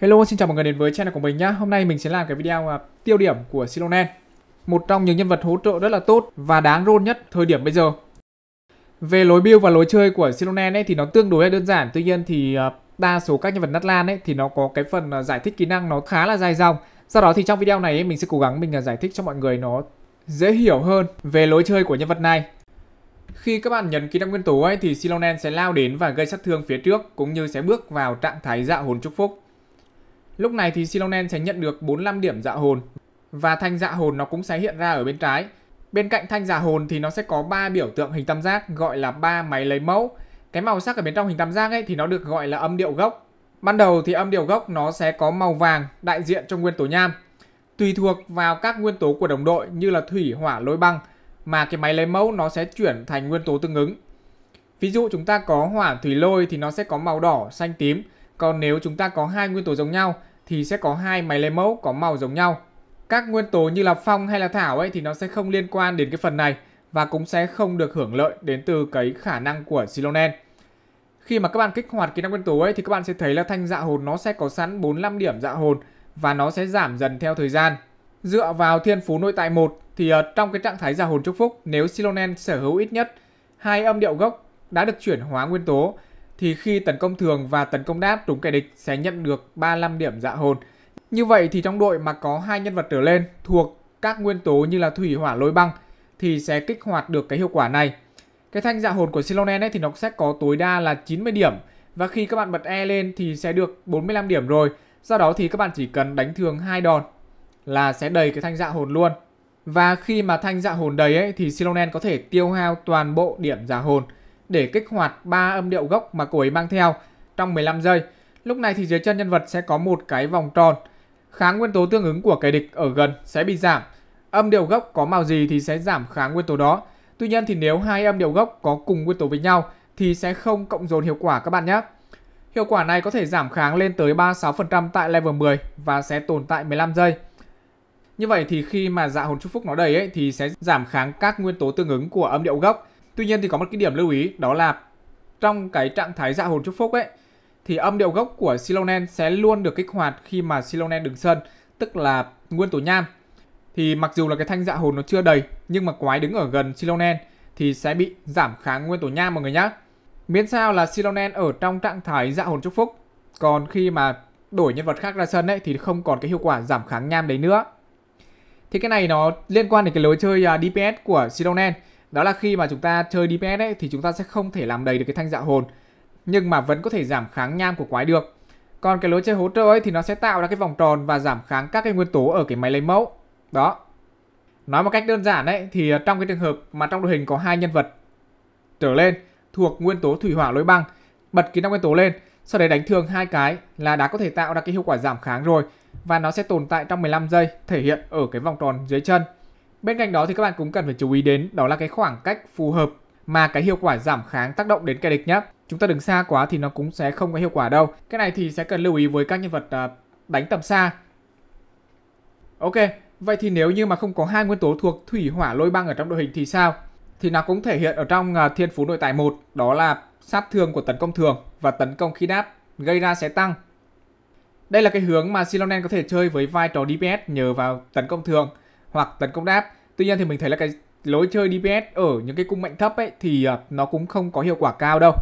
Hello, xin chào mọi người đến với channel của mình nhé. Hôm nay mình sẽ làm cái video uh, tiêu điểm của Silonen, một trong những nhân vật hỗ trợ rất là tốt và đáng rôn nhất thời điểm bây giờ. Về lối build và lối chơi của Silonen ấy thì nó tương đối là đơn giản, tuy nhiên thì uh, đa số các nhân vật nát lan ấy thì nó có cái phần uh, giải thích kỹ năng nó khá là dài dòng. Do đó thì trong video này ấy, mình sẽ cố gắng mình uh, giải thích cho mọi người nó dễ hiểu hơn về lối chơi của nhân vật này. Khi các bạn nhấn kỹ năng nguyên tố ấy thì Silonen sẽ lao đến và gây sát thương phía trước cũng như sẽ bước vào trạng thái dạ hồn chúc phúc Lúc này thì Silonen sẽ nhận được 45 điểm dạ hồn và thanh dạ hồn nó cũng sẽ hiện ra ở bên trái. Bên cạnh thanh dạ hồn thì nó sẽ có ba biểu tượng hình tam giác gọi là ba máy lấy mẫu. Cái màu sắc ở bên trong hình tam giác ấy thì nó được gọi là âm điệu gốc. Ban đầu thì âm điệu gốc nó sẽ có màu vàng đại diện cho nguyên tố nham. Tùy thuộc vào các nguyên tố của đồng đội như là thủy, hỏa, lôi băng mà cái máy lấy mẫu nó sẽ chuyển thành nguyên tố tương ứng. Ví dụ chúng ta có hỏa, thủy, lôi thì nó sẽ có màu đỏ, xanh, tím. Còn nếu chúng ta có hai nguyên tố giống nhau thì sẽ có hai máy lấy mẫu có màu giống nhau. Các nguyên tố như là phong hay là thảo ấy thì nó sẽ không liên quan đến cái phần này và cũng sẽ không được hưởng lợi đến từ cái khả năng của Silonen. Khi mà các bạn kích hoạt kỹ năng nguyên tố ấy thì các bạn sẽ thấy là thanh dạ hồn nó sẽ có sẵn 45 điểm dạ hồn và nó sẽ giảm dần theo thời gian. Dựa vào thiên phú nội tại 1 thì uh, trong cái trạng thái dạ hồn chúc phúc nếu Silonen sở hữu ít nhất hai âm điệu gốc đã được chuyển hóa nguyên tố thì khi tấn công thường và tấn công đáp trúng kẻ địch sẽ nhận được 35 điểm dạ hồn. Như vậy thì trong đội mà có hai nhân vật trở lên thuộc các nguyên tố như là thủy hỏa lôi băng thì sẽ kích hoạt được cái hiệu quả này. Cái thanh dạ hồn của Silonen ấy thì nó sẽ có tối đa là 90 điểm và khi các bạn bật E lên thì sẽ được 45 điểm rồi. Do đó thì các bạn chỉ cần đánh thường hai đòn là sẽ đầy cái thanh dạ hồn luôn. Và khi mà thanh dạ hồn đầy ấy thì Silonen có thể tiêu hao toàn bộ điểm dạ hồn để kích hoạt ba âm điệu gốc mà cô ấy mang theo trong 15 giây. Lúc này thì dưới chân nhân vật sẽ có một cái vòng tròn. Kháng nguyên tố tương ứng của kẻ địch ở gần sẽ bị giảm. Âm điệu gốc có màu gì thì sẽ giảm kháng nguyên tố đó. Tuy nhiên thì nếu hai âm điệu gốc có cùng nguyên tố với nhau thì sẽ không cộng dồn hiệu quả các bạn nhé. Hiệu quả này có thể giảm kháng lên tới 36% tại level 10 và sẽ tồn tại 15 giây. Như vậy thì khi mà dạ hồn chúc phúc nó đầy ấy thì sẽ giảm kháng các nguyên tố tương ứng của âm điệu gốc. Tuy nhiên thì có một cái điểm lưu ý đó là trong cái trạng thái dạ hồn chúc phúc ấy thì âm điệu gốc của Silonen sẽ luôn được kích hoạt khi mà Silonen đứng sân, tức là nguyên tố nham. Thì mặc dù là cái thanh dạ hồn nó chưa đầy, nhưng mà quái đứng ở gần Silonen thì sẽ bị giảm kháng nguyên tố nham mọi người nhé. Miễn sao là Silonen ở trong trạng thái dạ hồn chúc phúc, còn khi mà đổi nhân vật khác ra sân ấy thì không còn cái hiệu quả giảm kháng nham đấy nữa. Thì cái này nó liên quan đến cái lối chơi à, DPS của Silonen đó là khi mà chúng ta chơi DPS ấy, thì chúng ta sẽ không thể làm đầy được cái thanh dạ hồn nhưng mà vẫn có thể giảm kháng nham của quái được còn cái lối chơi hỗ trợ ấy thì nó sẽ tạo ra cái vòng tròn và giảm kháng các cái nguyên tố ở cái máy lấy mẫu đó nói một cách đơn giản đấy thì ờ, trong cái trường hợp mà trong đội hình có hai nhân vật trở lên thuộc nguyên tố thủy hỏa lối băng bật kỹ năng nguyên tố lên sau đấy đánh thường hai cái là đã có thể tạo ra cái hiệu quả giảm kháng rồi và nó sẽ tồn tại trong 15 giây thể hiện ở cái vòng tròn dưới chân Bên cạnh đó thì các bạn cũng cần phải chú ý đến đó là cái khoảng cách phù hợp mà cái hiệu quả giảm kháng tác động đến kẻ địch nhé. Chúng ta đứng xa quá thì nó cũng sẽ không có hiệu quả đâu. Cái này thì sẽ cần lưu ý với các nhân vật ờ, đánh tầm xa. Ok, vậy thì nếu như mà không có hai nguyên tố thuộc thủy hỏa lôi băng ở trong đội hình thì sao? Thì nó cũng thể hiện ở trong ờ, thiên phú nội tại một đó là sát thương của tấn công thường và tấn công khi đáp gây ra sẽ tăng. Đây là cái hướng mà Silonen có thể chơi với vai trò DPS nhờ vào tấn công thường hoặc tấn công đáp tuy nhiên thì mình thấy là cái lối chơi DPS ở những cái cung mạnh thấp ấy thì ờ, nó cũng không có hiệu quả cao đâu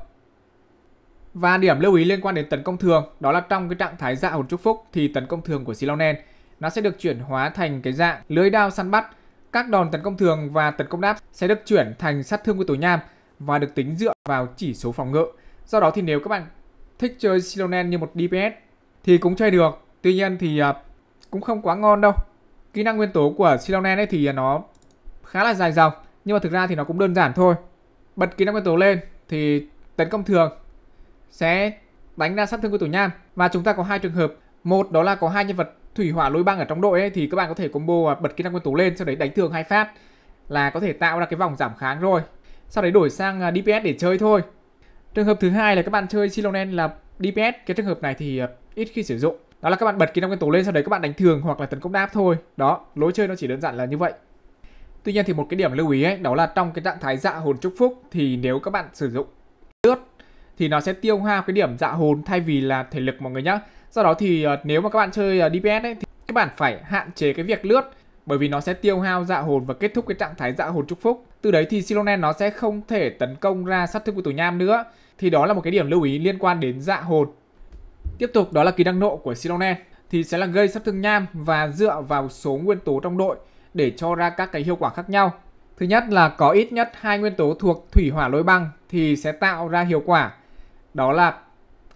và điểm lưu ý liên quan đến tấn công thường đó là trong cái trạng thái dạ hồn chúc phúc thì tấn công thường của Silonen nó sẽ được chuyển hóa thành cái dạng lưới đao săn bắt các đòn tấn công thường và tấn công đáp sẽ được chuyển thành sát thương của tổ nham và được tính dựa vào chỉ số phòng ngự. Do đó thì nếu các bạn thích chơi Silonen như một DPS thì cũng chơi được. Tuy nhiên thì ờ, cũng không quá ngon đâu kỹ năng nguyên tố của Silonen ấy thì nó khá là dài dòng nhưng mà thực ra thì nó cũng đơn giản thôi bật kỹ năng nguyên tố lên thì tấn công thường sẽ đánh ra sát thương của tủ nham và chúng ta có hai trường hợp một đó là có hai nhân vật thủy hỏa lôi băng ở trong đội ấy thì các bạn có thể combo bật kỹ năng nguyên tố lên sau đấy đánh thường hai phát là có thể tạo ra cái vòng giảm kháng rồi sau đấy đổi sang à, DPS để chơi thôi trường hợp thứ hai là các bạn chơi Silonen là DPS cái trường hợp này thì à, ít khi sử dụng đó là các bạn bật kỹ năng nguyên tố lên sau đấy các bạn đánh thường hoặc là tấn công đáp thôi đó lối chơi nó chỉ đơn giản là như vậy tuy nhiên thì một cái điểm lưu ý ấy đó là trong cái trạng thái dạ hồn chúc phúc thì nếu các bạn sử dụng lướt thì nó sẽ tiêu hao cái điểm dạ hồn thay vì là thể lực mọi người nhá do đó thì ờ, nếu mà các bạn chơi ờ, dps ấy thì các bạn phải hạn chế cái việc lướt bởi vì nó sẽ tiêu hao dạ hồn và kết thúc cái trạng thái dạ hồn chúc phúc. Từ đấy thì Silonen nó sẽ không thể tấn công ra sát thương của tù nham nữa. Thì đó là một cái điểm lưu ý liên quan đến dạ hồn. Tiếp tục đó là kỹ năng nộ của Silonen thì sẽ là gây sát thương nham và dựa vào số nguyên tố trong đội để cho ra các cái hiệu quả khác nhau. Thứ nhất là có ít nhất hai nguyên tố thuộc thủy hỏa lôi băng thì sẽ tạo ra hiệu quả. Đó là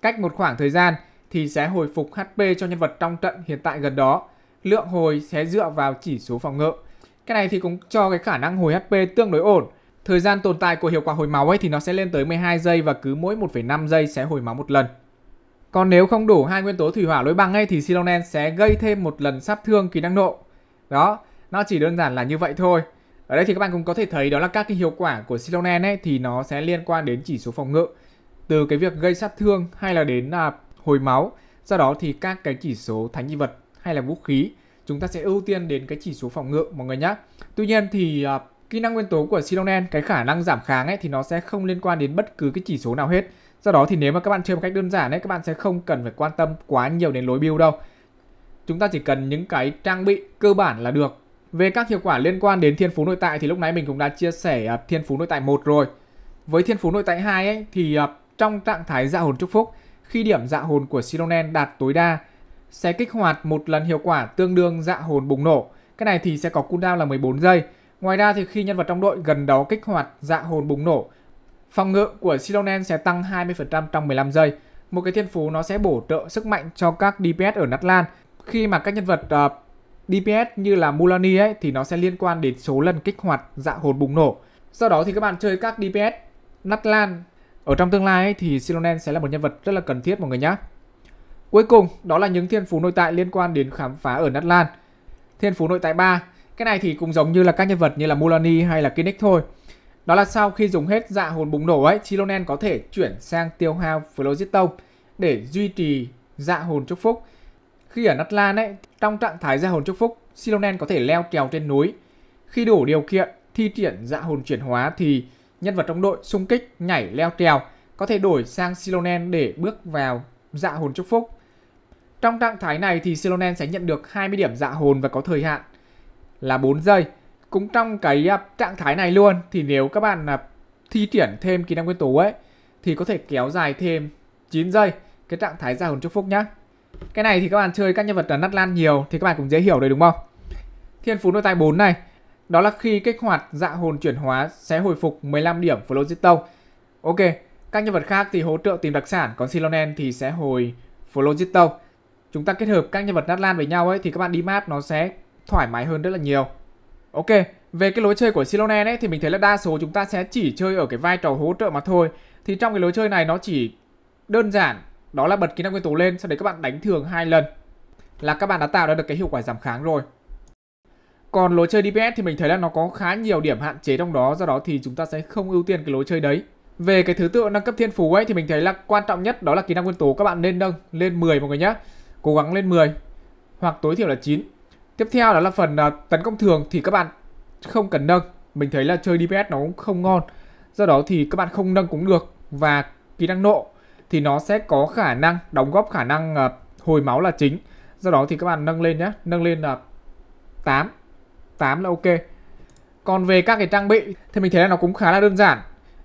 cách một khoảng thời gian thì sẽ hồi phục HP cho nhân vật trong trận hiện tại gần đó. Lượng hồi sẽ dựa vào chỉ số phòng ngự. Cái này thì cũng cho cái khả năng hồi HP tương đối ổn. Thời gian tồn tại của hiệu quả hồi máu ấy thì nó sẽ lên tới 12 giây và cứ mỗi 1,5 giây sẽ hồi máu một lần. Còn nếu không đủ hai nguyên tố thủy hỏa lối băng ấy thì Silonen sẽ gây thêm một lần sát thương kỹ năng nộ. Đó, nó chỉ đơn giản là như vậy thôi. Ở đây thì các bạn cũng có thể thấy đó là các cái hiệu quả của Silonen ấy thì nó sẽ liên quan đến chỉ số phòng ngự từ cái việc gây sát thương hay là đến à, hồi máu. sau đó thì các cái chỉ số thánh di vật hay là vũ khí chúng ta sẽ ưu tiên đến cái chỉ số phòng ngự mọi người nhé. Tuy nhiên thì à, kỹ năng nguyên tố của Silonen cái khả năng giảm kháng ấy thì nó sẽ không liên quan đến bất cứ cái chỉ số nào hết do đó thì nếu mà các bạn chơi một cách đơn giản ấy các bạn sẽ không cần phải quan tâm quá nhiều đến lối build đâu chúng ta chỉ cần những cái trang bị cơ bản là được về các hiệu quả liên quan đến thiên phú nội tại thì lúc nãy mình cũng đã chia sẻ à, thiên phú nội tại một rồi với thiên phú nội tại hai ấy thì à, trong trạng thái dạ hồn chúc phúc khi điểm dạ hồn của Sironen đạt tối đa sẽ kích hoạt một lần hiệu quả tương đương dạ hồn bùng nổ. Cái này thì sẽ có cooldown là 14 giây. Ngoài ra thì khi nhân vật trong đội gần đó kích hoạt dạ hồn bùng nổ Phòng ngự của Silonen sẽ tăng 20% trong 15 giây. Một cái thiên phú nó sẽ bổ trợ sức mạnh cho các DPS ở Nát Khi mà các nhân vật uh, ờ, DPS như là Mulani ấy thì nó sẽ liên quan đến số lần kích hoạt dạ hồn bùng nổ. Sau đó thì các bạn chơi các DPS Nát ở trong tương lai ấy, thì Silonen sẽ là một nhân vật rất là cần thiết mọi người nhé. Cuối cùng, đó là những thiên phú nội tại liên quan đến khám phá ở Nát Thiên phú nội tại 3, cái này thì cũng giống như là các nhân vật như là Mulani hay là Kinnick thôi. Đó là sau khi dùng hết dạ hồn bùng nổ ấy, Chilonen có thể chuyển sang tiêu hao Phlogiston để duy trì dạ hồn chúc phúc. Khi ở Natlan ấy, trong trạng thái dạ hồn chúc phúc, Chilonen có thể leo trèo trên núi. Khi đủ điều kiện thi triển dạ hồn chuyển hóa thì nhân vật trong đội xung kích nhảy leo trèo có thể đổi sang Silonen để bước vào dạ hồn chúc phúc. Trong trạng thái này thì Silonen sẽ nhận được 20 điểm dạ hồn và có thời hạn là 4 giây cũng trong cái uh, trạng thái này luôn thì nếu các bạn uh, thi triển thêm kỹ năng nguyên tố ấy thì có thể kéo dài thêm 9 giây cái trạng thái ra hồn chúc phúc nhá. Cái này thì các bạn chơi các nhân vật là nát lan nhiều thì các bạn cũng dễ hiểu đấy đúng không? Thiên phú nội tại 4 này, đó là khi kích hoạt dạ hồn chuyển hóa sẽ hồi phục 15 điểm Flogitone. Ok, các nhân vật khác thì hỗ trợ tìm đặc sản, còn Silonen thì sẽ hồi Flogitone. Chúng ta kết hợp các nhân vật nát lan với nhau ấy thì các bạn đi map nó sẽ thoải mái hơn rất là nhiều. Ok, về cái lối chơi của Silone ấy thì mình thấy là đa số chúng ta sẽ chỉ chơi ở cái vai trò hỗ trợ mà thôi. Thì trong cái lối chơi này nó chỉ đơn giản đó là bật kỹ năng nguyên tố lên sau đấy các bạn đánh thường hai lần là các bạn đã tạo ra được cái hiệu quả giảm kháng rồi. Còn lối chơi DPS thì mình thấy là nó có khá nhiều điểm hạn chế trong đó do đó thì chúng ta sẽ không ưu tiên cái lối chơi đấy. Về cái thứ tự nâng cấp thiên phú ấy thì mình thấy là quan trọng nhất đó là kỹ năng nguyên tố các bạn nên nâng lên 10 mọi người nhé. Cố gắng lên 10 hoặc tối thiểu là 9 Tiếp theo đó là phần uh, tấn công thường thì các bạn không cần nâng. Mình thấy là chơi DPS nó cũng không ngon. Do đó thì các bạn không nâng cũng được. Và kỹ năng nộ thì nó sẽ có khả năng đóng góp khả năng uh, hồi máu là chính. Do đó thì các bạn nâng lên nhé. Nâng lên là uh, 8. 8 là ok. Còn về các cái trang bị thì mình thấy là nó cũng khá là đơn giản.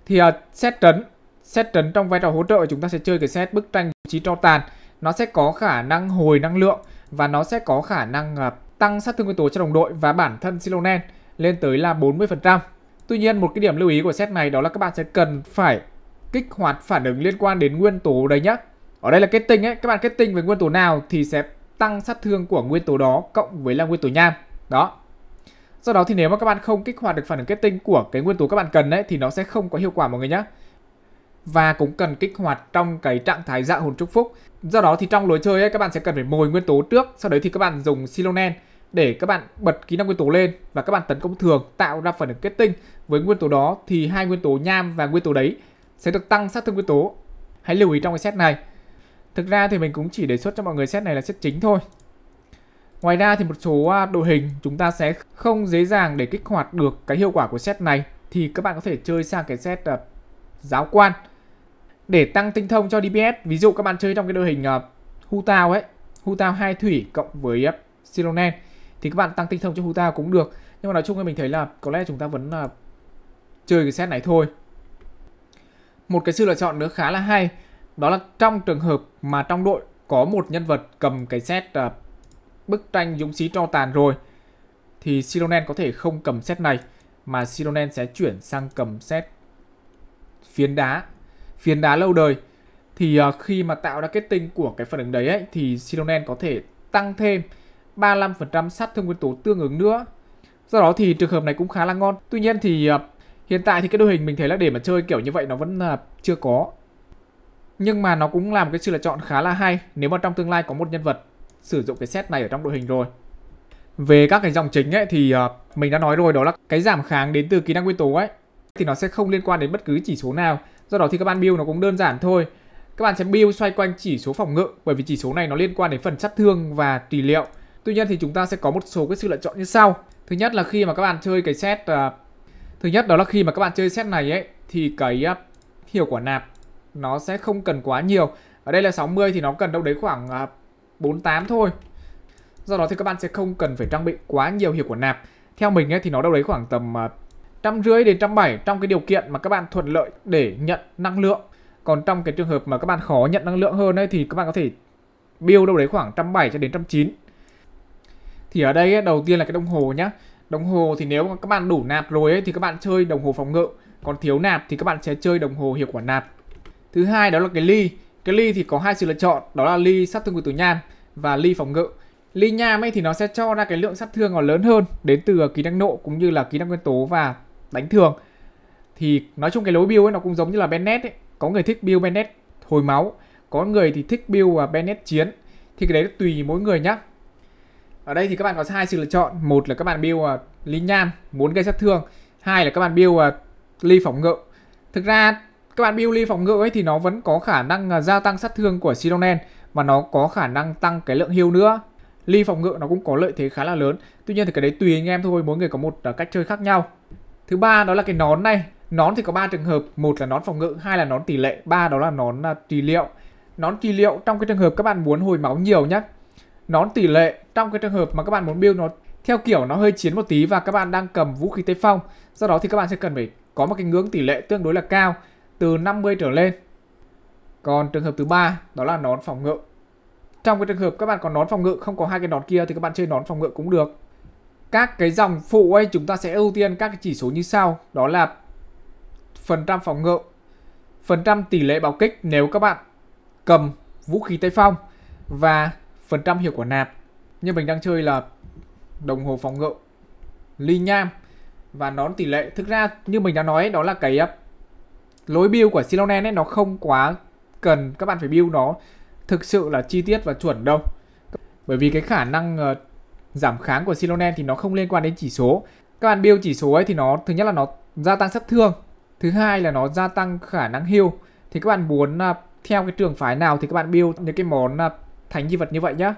Thì uh, xét trấn. Xét trấn trong vai trò hỗ trợ chúng ta sẽ chơi cái xét bức tranh trí tro tàn. Nó sẽ có khả năng hồi năng lượng và nó sẽ có khả năng uh, tăng sát thương nguyên tố cho đồng đội và bản thân Silonen lên tới là 40%. Tuy nhiên một cái điểm lưu ý của set này đó là các bạn sẽ cần phải kích hoạt phản ứng liên quan đến nguyên tố đấy nhá. Ở đây là kết tinh ấy, các bạn kết tinh với nguyên tố nào thì sẽ tăng sát thương của nguyên tố đó cộng với là nguyên tố nham. Đó. Do đó thì nếu mà các bạn không kích hoạt được phản ứng kết tinh của cái nguyên tố các bạn cần đấy thì nó sẽ không có hiệu quả mọi người nhé. Và cũng cần kích hoạt trong cái trạng thái dạng hồn chúc phúc do đó thì trong lối chơi ấy, các bạn sẽ cần phải mồi nguyên tố trước sau đấy thì các bạn dùng silonen để các bạn bật kỹ năng nguyên tố lên và các bạn tấn công thường tạo ra phản ứng kết tinh với nguyên tố đó thì hai nguyên tố nham và nguyên tố đấy sẽ được tăng sát thương nguyên tố hãy lưu ý trong cái set này thực ra thì mình cũng chỉ đề xuất cho mọi người set này là set chính thôi ngoài ra thì một số à, đội hình chúng ta sẽ không dễ dàng để kích hoạt được cái hiệu quả của set này thì các bạn có thể chơi sang cái set uh, giáo quan để tăng tinh thông cho DPS ví dụ các bạn chơi trong cái đội hình uh, ờ, Hu Tao ấy Hu Tao hai thủy cộng với uh, Silonen thì các bạn tăng tinh thông cho Hu Tao cũng được nhưng mà nói chung thì mình thấy là có lẽ chúng ta vẫn uh, chơi cái set này thôi một cái sự lựa chọn nữa khá là hay đó là trong trường hợp mà trong đội có một nhân vật cầm cái set uh, bức tranh dũng sĩ tro tàn rồi thì Silonen có thể không cầm set này mà Silonen sẽ chuyển sang cầm set phiến đá phiến đá lâu đời thì ờ, khi mà tạo ra kết tinh của cái phản ứng đấy ấy, thì silonen có thể tăng thêm 35% sắt thương nguyên tố tương ứng nữa. Do đó thì trường hợp này cũng khá là ngon. Tuy nhiên thì ờ, hiện tại thì cái đội hình mình thấy là để mà chơi kiểu như vậy nó vẫn uh, chưa có. Nhưng mà nó cũng làm cái sự lựa chọn khá là hay nếu mà trong tương lai có một nhân vật sử dụng cái set này ở trong đội hình rồi. Về các cái dòng chính ấy thì mình đã nói rồi đó là cái giảm kháng đến từ kỹ năng nguyên tố ấy thì nó sẽ không liên quan đến bất cứ chỉ số nào do đó thì các bạn build nó cũng đơn giản thôi các bạn sẽ build xoay quanh chỉ số phòng ngự bởi vì chỉ số này nó liên quan đến phần sát thương và tùy liệu tuy nhiên thì chúng ta sẽ có một số cái sự lựa chọn như sau thứ nhất là khi mà các bạn chơi cái set uh, thứ nhất đó là khi mà các bạn chơi set này ấy thì cái uh, hiệu quả nạp nó sẽ không cần quá nhiều ở đây là 60 thì nó cần đâu đấy khoảng uh, ờ, 48 thôi do đó thì các bạn sẽ không cần phải trang bị quá nhiều hiệu quả nạp theo mình ấy, thì nó đâu đấy khoảng tầm uh, trăm rưỡi đến trăm bảy trong cái điều kiện mà các bạn thuận lợi để nhận năng lượng còn trong cái trường hợp mà các bạn khó nhận năng lượng hơn ấy, thì các bạn có thể bill đâu đấy khoảng trăm bảy cho đến trăm chín thì ở đây ấy, đầu tiên là cái đồng hồ nhá đồng hồ thì nếu các bạn đủ nạp rồi ấy, thì các bạn chơi đồng hồ phòng ngự còn thiếu nạp thì các bạn sẽ chơi đồng hồ hiệu quả nạp thứ hai đó là cái ly cái ly thì có hai sự lựa chọn đó là ly sát thương của tử nham và ly phòng ngự ly nham ấy thì nó sẽ cho ra cái lượng sát thương còn lớn hơn đến từ kỹ năng nộ cũng như là kỹ năng nguyên tố và đánh thường thì nói chung cái lối build ấy nó cũng giống như là Bennett ấy có người thích build Bennett hồi máu có người thì thích build và Bennett chiến thì cái đấy tùy mỗi người nhá ở đây thì các bạn có hai sự lựa chọn một là các bạn build uh, à, lý nham muốn gây sát thương hai là các bạn build uh, ly phòng ngự thực ra các bạn build ly phòng ngự ấy thì nó vẫn có khả năng à, gia tăng sát thương của Sidonen và nó có khả năng tăng cái lượng heal nữa ly phòng ngự nó cũng có lợi thế khá là lớn tuy nhiên thì cái đấy tùy anh em thôi mỗi người có một cách chơi khác nhau Thứ ba đó là cái nón này. Nón thì có ba trường hợp, một là nón phòng ngự, hai là nón tỷ lệ, ba đó là nón uh, trị liệu. Nón trị liệu trong cái trường hợp các bạn muốn hồi máu nhiều nhé. Nón tỷ lệ trong cái trường hợp mà các bạn muốn build nó theo kiểu nó hơi chiến một tí và các bạn đang cầm vũ khí tây phong. Do đó thì các bạn sẽ cần phải có một cái ngưỡng tỷ lệ tương đối là cao từ 50 trở lên. Còn trường hợp thứ ba đó là nón phòng ngự. Trong cái trường hợp các bạn có nón phòng ngự không có hai cái nón kia thì các bạn chơi nón phòng ngự cũng được các cái dòng phụ ấy chúng ta sẽ ưu tiên các cái chỉ số như sau đó là phần trăm phòng ngự phần trăm tỷ lệ bảo kích nếu các bạn cầm vũ khí tây phong và phần trăm hiệu quả nạp như mình đang chơi là đồng hồ phòng ngự ly nham và nón tỷ lệ thực ra như mình đã nói đó là cái uh, lối build của Silonen ấy nó không quá cần các bạn phải build nó thực sự là chi tiết và chuẩn đâu bởi vì cái khả năng uh, giảm kháng của Silonen thì nó không liên quan đến chỉ số. Các bạn build chỉ số ấy thì nó thứ nhất là nó gia tăng sát thương, thứ hai là nó gia tăng khả năng heal. Thì các bạn muốn uh, theo cái trường phái nào thì các bạn build những cái món uh, thánh di vật như vậy nhá.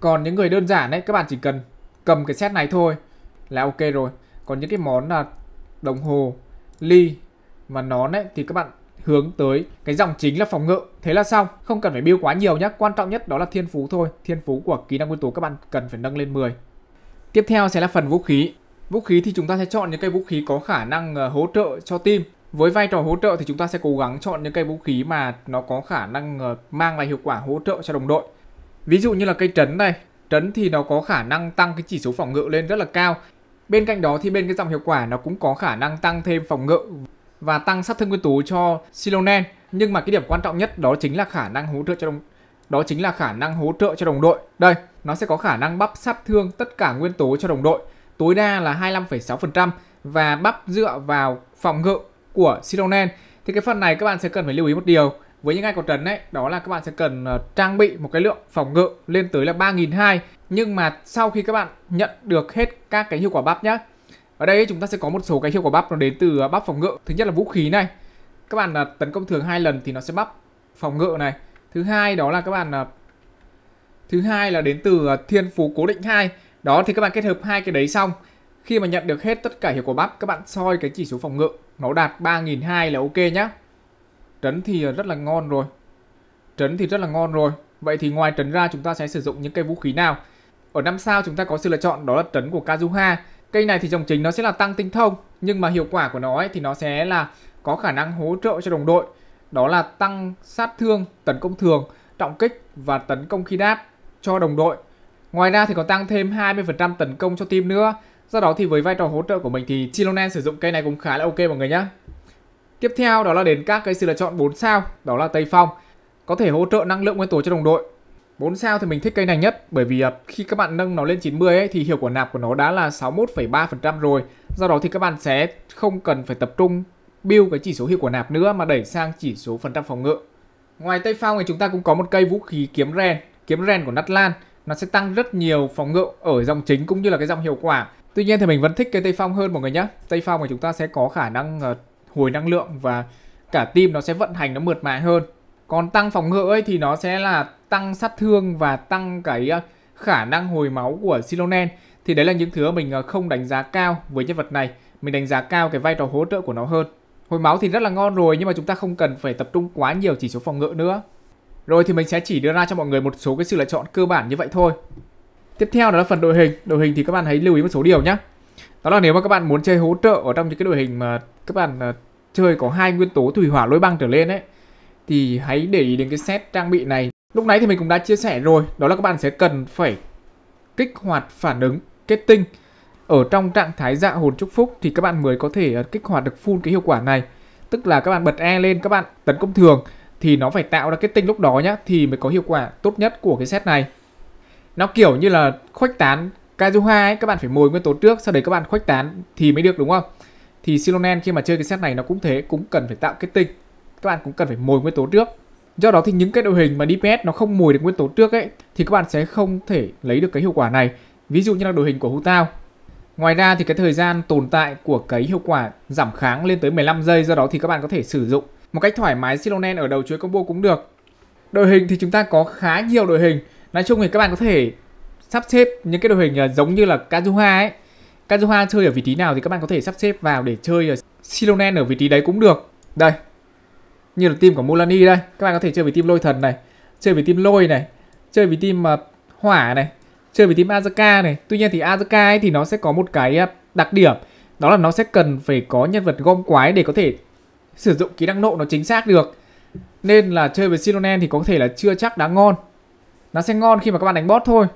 Còn những người đơn giản ấy các bạn chỉ cần cầm cái set này thôi là ok rồi. Còn những cái món là uh, đồng hồ, ly mà nón ấy thì các bạn hướng tới cái dòng chính là phòng ngự thế là xong không cần phải build quá nhiều nhé quan trọng nhất đó là thiên phú thôi thiên phú của kỹ năng nguyên tố các bạn cần phải nâng lên 10 tiếp theo sẽ là phần vũ khí vũ khí thì chúng ta sẽ chọn những cây vũ khí có khả năng ờ, hỗ trợ cho team với vai trò hỗ trợ thì chúng ta sẽ cố gắng chọn những cây vũ khí mà nó có khả năng ờ, mang lại hiệu quả hỗ trợ cho đồng đội ví dụ như là cây trấn này trấn thì nó có khả năng tăng cái chỉ số phòng ngự lên rất là cao bên cạnh đó thì bên cái dòng hiệu quả nó cũng có khả năng tăng thêm phòng ngự và tăng sát thương nguyên tố cho Silonen nhưng mà cái điểm quan trọng nhất đó chính là khả năng hỗ trợ cho đồng đó chính là khả năng hỗ trợ cho đồng đội. Đây, nó sẽ có khả năng bắp sát thương tất cả nguyên tố cho đồng đội, tối đa là 25,6% và bắp dựa vào phòng ngự của Silonen. Thì cái phần này các bạn sẽ cần phải lưu ý một điều, với những ai có trấn đấy đó là các bạn sẽ cần ờ, trang bị một cái lượng phòng ngự lên tới là 3.200 nhưng mà sau khi các bạn nhận được hết các cái hiệu quả bắp nhé ở đây chúng ta sẽ có một số cái hiệu quả bắp nó đến từ à, bắp phòng ngự. Thứ nhất là vũ khí này. Các bạn à, tấn công thường hai lần thì nó sẽ bắp phòng ngự này. Thứ hai đó là các bạn à, Thứ hai là đến từ thiên phú cố định 2. Đó thì các bạn kết hợp hai cái đấy xong, khi mà nhận được hết tất cả hiệu quả bắp các bạn soi cái chỉ số phòng ngự nó đạt 3002 là ok nhá. Trấn thì rất là ngon rồi. Trấn thì rất là ngon rồi. Vậy thì ngoài trấn ra chúng ta sẽ sử dụng những cây vũ khí nào? Ở năm sao chúng ta có sự lựa chọn đó là trấn của Kazuha. Cây này thì trồng chính nó sẽ là tăng tinh thông nhưng mà hiệu quả của nó ấy thì nó sẽ là có khả năng hỗ trợ cho đồng đội đó là tăng sát thương, tấn công thường, trọng kích và tấn công khi đáp cho đồng đội. Ngoài ra thì còn tăng thêm 20% tấn công cho team nữa. Do đó thì với vai trò hỗ trợ của mình thì Chilonen sử dụng cây này cũng khá là ok mọi người nhé. Tiếp theo đó là đến các cái sự lựa chọn 4 sao, đó là Tây Phong. Có thể hỗ trợ năng lượng nguyên tố cho đồng đội 4 sao thì mình thích cây này nhất bởi vì à, khi các bạn nâng nó lên 90 ấy, thì hiệu quả nạp của nó đã là 61,3% rồi. Do đó thì các bạn sẽ không cần phải tập trung build cái chỉ số hiệu quả nạp nữa mà đẩy sang chỉ số phần trăm phòng ngự. Ngoài Tây Phong thì chúng ta cũng có một cây vũ khí kiếm ren, kiếm ren của Nát Lan. Nó sẽ tăng rất nhiều phòng ngự ở dòng chính cũng như là cái dòng hiệu quả. Tuy nhiên thì mình vẫn thích cây Tây Phong hơn mọi người nhé. Tây Phong thì chúng ta sẽ có khả năng ờ, hồi năng lượng và cả team nó sẽ vận hành nó mượt mà hơn còn tăng phòng ngự ấy thì nó sẽ là tăng sát thương và tăng cái ờ, khả năng hồi máu của Silonen thì đấy là những thứ mình ờ, không đánh giá cao với nhân vật này mình đánh giá cao cái vai trò hỗ trợ của nó hơn hồi máu thì rất là ngon rồi nhưng mà chúng ta không cần phải tập trung quá nhiều chỉ số phòng ngự nữa rồi thì mình sẽ chỉ đưa ra cho mọi người một số cái sự lựa chọn cơ bản như vậy thôi tiếp theo đó là phần đội hình đội hình thì các bạn hãy lưu ý một số điều nhé đó là nếu mà các bạn muốn chơi hỗ trợ ở trong những cái đội hình mà các bạn ờ, chơi có hai nguyên tố thủy hỏa lôi băng trở lên ấy thì hãy để ý đến cái set trang bị này. Lúc nãy thì mình cũng đã chia sẻ rồi, đó là các bạn sẽ cần phải kích hoạt phản ứng kết tinh. Ở trong trạng thái dạ hồn chúc phúc thì các bạn mới có thể ờ, kích hoạt được full cái hiệu quả này. Tức là các bạn bật E lên, các bạn tấn công thường thì nó phải tạo ra kết tinh lúc đó nhá thì mới có hiệu quả tốt nhất của cái set này. Nó kiểu như là khuếch tán Kazuha ấy, các bạn phải mồi nguyên tố trước, sau đấy các bạn khuếch tán thì mới được đúng không? Thì Silonen khi mà chơi cái set này nó cũng thế, cũng cần phải tạo kết tinh các bạn cũng cần phải mồi nguyên tố trước do đó thì những cái đội hình mà DPS nó không mồi được nguyên tố trước ấy thì các bạn sẽ không thể lấy được cái hiệu quả này ví dụ như là đội hình của Hu Tao Ngoài ra thì cái thời gian tồn tại của cái hiệu quả giảm kháng lên tới 15 giây do đó thì các bạn có thể sử dụng một cách thoải mái Silonen ở đầu chuỗi combo cũng được. Đội hình thì chúng ta có khá nhiều đội hình. Nói chung thì các bạn có thể sắp xếp những cái đội hình à, giống như là Kazuha ấy. Kazuha chơi ở vị trí nào thì các bạn có thể sắp xếp vào để chơi Silonen à, ở vị trí đấy cũng được. Đây, như là team của Mulani đây các bạn có thể chơi với team lôi thần này chơi với team lôi này chơi với team uh, hỏa này chơi với team Azaka này tuy nhiên thì Azaka ấy thì nó sẽ có một cái ờ, đặc điểm đó là nó sẽ cần phải có nhân vật gom quái để có thể sử dụng kỹ năng nộ nó chính xác được nên là chơi với Silonen thì có thể là chưa chắc đã ngon nó sẽ ngon khi mà các bạn đánh boss thôi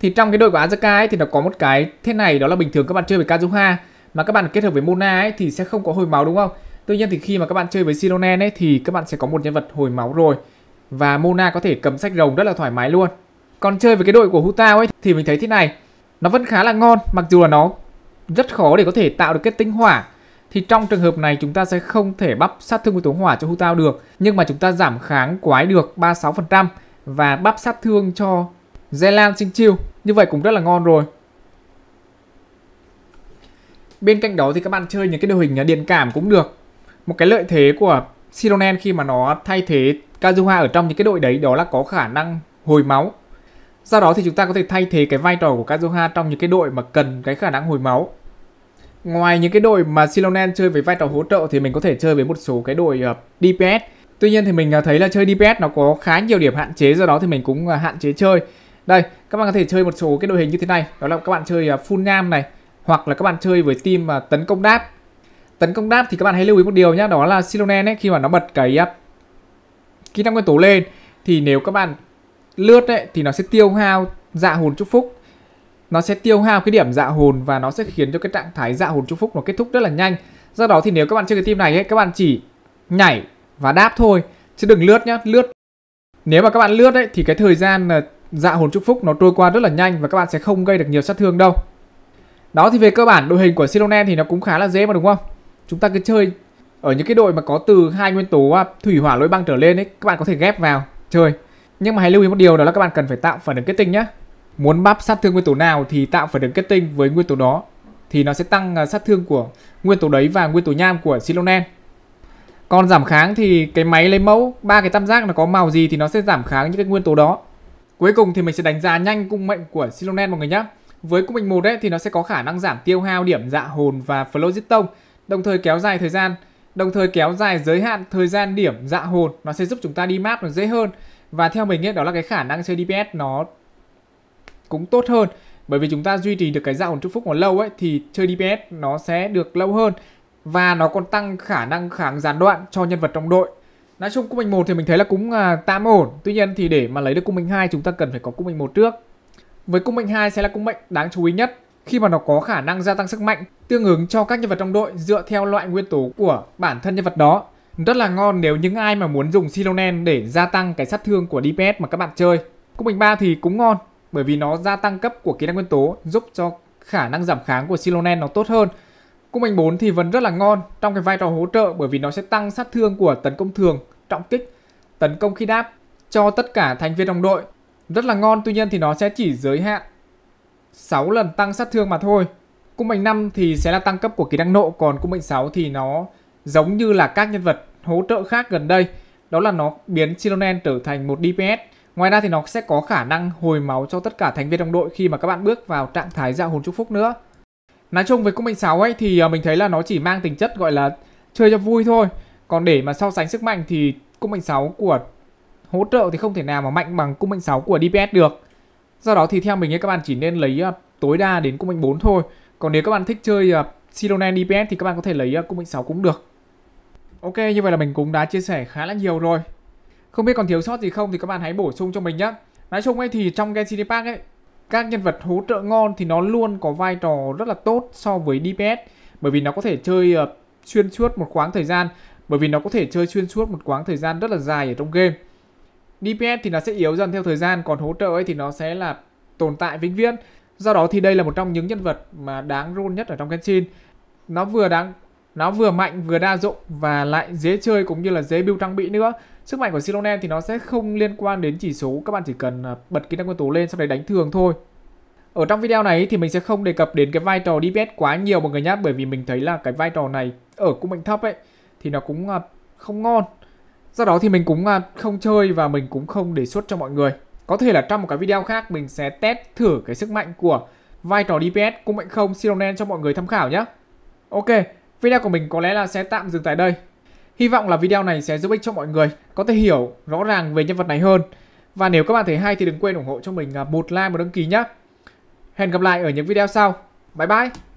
thì trong cái đội của Azaka ấy thì nó có một cái thế này đó là bình thường các bạn chơi với Kazuha mà các bạn kết hợp với Mona ấy thì sẽ không có hồi máu đúng không Tuy nhiên thì khi mà các bạn chơi với Sironen ấy thì các bạn sẽ có một nhân vật hồi máu rồi và Mona có thể cầm sách rồng rất là thoải mái luôn. Còn chơi với cái đội của Hutao ấy thì mình thấy thế này, nó vẫn khá là ngon mặc dù là nó rất khó để có thể tạo được cái tinh hỏa thì trong trường hợp này chúng ta sẽ không thể bắp sát thương với tố hỏa cho Hutao được nhưng mà chúng ta giảm kháng quái được 36% và bắp sát thương cho Zelan sinh chiêu như vậy cũng rất là ngon rồi bên cạnh đó thì các bạn chơi những cái đội hình điện cảm cũng được một cái lợi thế của Sironen khi mà nó thay thế Kazuha ở trong những cái đội đấy đó là có khả năng hồi máu do đó thì chúng ta có thể thay thế cái vai trò của Kazuha trong những cái đội mà cần cái khả năng hồi máu ngoài những cái đội mà Silonen chơi với vai trò hỗ trợ thì mình có thể chơi với một số cái đội uh, ờ, DPS tuy nhiên thì mình ờ, thấy là chơi DPS nó có khá nhiều điểm hạn chế do đó thì mình cũng uh, hạn chế chơi đây các bạn có thể chơi một số cái đội hình như thế này đó là các bạn chơi uh, full nham này hoặc là các bạn chơi với team uh, tấn công đáp tấn công đáp thì các bạn hãy lưu ý một điều nhé đó là Silonen ấy khi mà nó bật cái à, kỹ năng nguyên tố lên thì nếu các bạn lướt ấy thì nó sẽ tiêu hao dạ hồn chúc phúc nó sẽ tiêu hao cái điểm dạ hồn và nó sẽ khiến cho cái trạng thái dạ hồn chúc phúc nó kết thúc rất là nhanh do đó thì nếu các bạn chơi cái team này ấy các bạn chỉ nhảy và đáp thôi chứ đừng lướt nhá lướt nếu mà các bạn lướt ấy thì cái thời gian à, dạ hồn chúc phúc nó trôi qua rất là nhanh và các bạn sẽ không gây được nhiều sát thương đâu đó thì về cơ bản đội hình của Silonen thì nó cũng khá là dễ mà đúng không chúng ta cứ chơi ở những cái đội mà có từ hai nguyên tố à, thủy hỏa lôi băng trở lên ấy các bạn có thể ghép vào chơi nhưng mà hãy lưu ý một điều đó là các bạn cần phải tạo phản ứng kết tinh nhé muốn bắp sát thương nguyên tố nào thì tạo phản ứng kết tinh với nguyên tố đó thì nó sẽ tăng à, sát thương của nguyên tố đấy và nguyên tố nham của silonen còn giảm kháng thì cái máy lấy mẫu ba cái tam giác nó có màu gì thì nó sẽ giảm kháng những cái nguyên tố đó cuối cùng thì mình sẽ đánh giá nhanh cung mệnh của silonen mọi người nhé với cung mệnh một đấy thì nó sẽ có khả năng giảm tiêu hao điểm dạ hồn và flow tông đồng thời kéo dài thời gian đồng thời kéo dài giới hạn thời gian điểm dạ hồn nó sẽ giúp chúng ta đi map nó dễ hơn và theo mình ấy, đó là cái khả năng chơi DPS nó cũng tốt hơn bởi vì chúng ta duy trì được cái dạ hồn chúc phúc nó lâu ấy thì chơi DPS nó sẽ được lâu hơn và nó còn tăng khả năng kháng gián đoạn cho nhân vật trong đội nói chung cung mình một thì mình thấy là cũng à, tạm ổn tuy nhiên thì để mà lấy được cung mình hai chúng ta cần phải có cung mình một trước với cung mệnh 2 sẽ là cung mệnh đáng chú ý nhất khi mà nó có khả năng gia tăng sức mạnh tương ứng cho các nhân vật trong đội dựa theo loại nguyên tố của bản thân nhân vật đó. Rất là ngon nếu những ai mà muốn dùng Silonen để gia tăng cái sát thương của DPS mà các bạn chơi. Cung bình 3 thì cũng ngon bởi vì nó gia tăng cấp của kỹ năng nguyên tố giúp cho khả năng giảm kháng của Silonen nó tốt hơn. Cung bình 4 thì vẫn rất là ngon trong cái vai trò hỗ trợ bởi vì nó sẽ tăng sát thương của tấn công thường, trọng kích, tấn công khi đáp cho tất cả thành viên đồng đội. Rất là ngon tuy nhiên thì nó sẽ chỉ giới hạn 6 lần tăng sát thương mà thôi. Cung mệnh 5 thì sẽ là tăng cấp của kỹ năng nộ, còn cung mệnh 6 thì nó giống như là các nhân vật hỗ trợ khác gần đây. Đó là nó biến Chilonen trở thành một DPS. Ngoài ra thì nó sẽ có khả năng hồi máu cho tất cả thành viên trong đội khi mà các bạn bước vào trạng thái dạ hồn chúc phúc nữa. Nói chung với cung mệnh 6 ấy thì ờ, mình thấy là nó chỉ mang tính chất gọi là chơi cho vui thôi. Còn để mà so sánh sức mạnh thì cung mệnh 6 của hỗ trợ thì không thể nào mà mạnh bằng cung mệnh 6 của DPS được do đó thì theo mình ấy, các bạn chỉ nên lấy à, tối đa đến cung mệnh 4 thôi còn nếu các bạn thích chơi à, Silonen DPS thì các bạn có thể lấy à, cung mệnh 6 cũng được Ok như vậy là mình cũng đã chia sẻ khá là nhiều rồi không biết còn thiếu sót gì không thì các bạn hãy bổ sung cho mình nhé nói chung ấy thì trong Genshin Impact ấy các nhân vật hỗ trợ ngon thì nó luôn có vai trò rất là tốt so với DPS bởi vì nó có thể chơi uh, xuyên suốt một quãng thời gian bởi vì nó có thể chơi xuyên suốt một quãng thời gian rất là dài ở trong game DPS thì nó sẽ yếu dần theo thời gian còn hỗ trợ ấy thì nó sẽ là tồn tại vĩnh viễn do đó thì đây là một trong những nhân vật mà đáng run nhất ở trong Genshin nó vừa đáng nó vừa mạnh vừa đa dụng và lại dễ chơi cũng như là dễ build trang bị nữa sức mạnh của Silonen thì nó sẽ không liên quan đến chỉ số các bạn chỉ cần à, bật kỹ năng nguyên tố lên sau đấy đánh thường thôi ở trong video này thì mình sẽ không đề cập đến cái vai trò DPS quá nhiều mọi người nhé bởi vì mình thấy là cái vai trò này ở cung mệnh thấp ấy thì nó cũng à, không ngon do đó thì mình cũng à, không chơi và mình cũng không đề xuất cho mọi người có thể là trong một cái video khác mình sẽ test thử cái sức mạnh của vai trò DPS cũng mệnh không Sironen cho mọi người tham khảo nhé Ok video của mình có lẽ là sẽ tạm dừng tại đây Hy vọng là video này sẽ giúp ích cho mọi người có thể hiểu rõ ràng về nhân vật này hơn và nếu các bạn thấy hay thì đừng quên ủng hộ cho mình à, một like và đăng ký nhé. Hẹn gặp lại ở những video sau. Bye bye!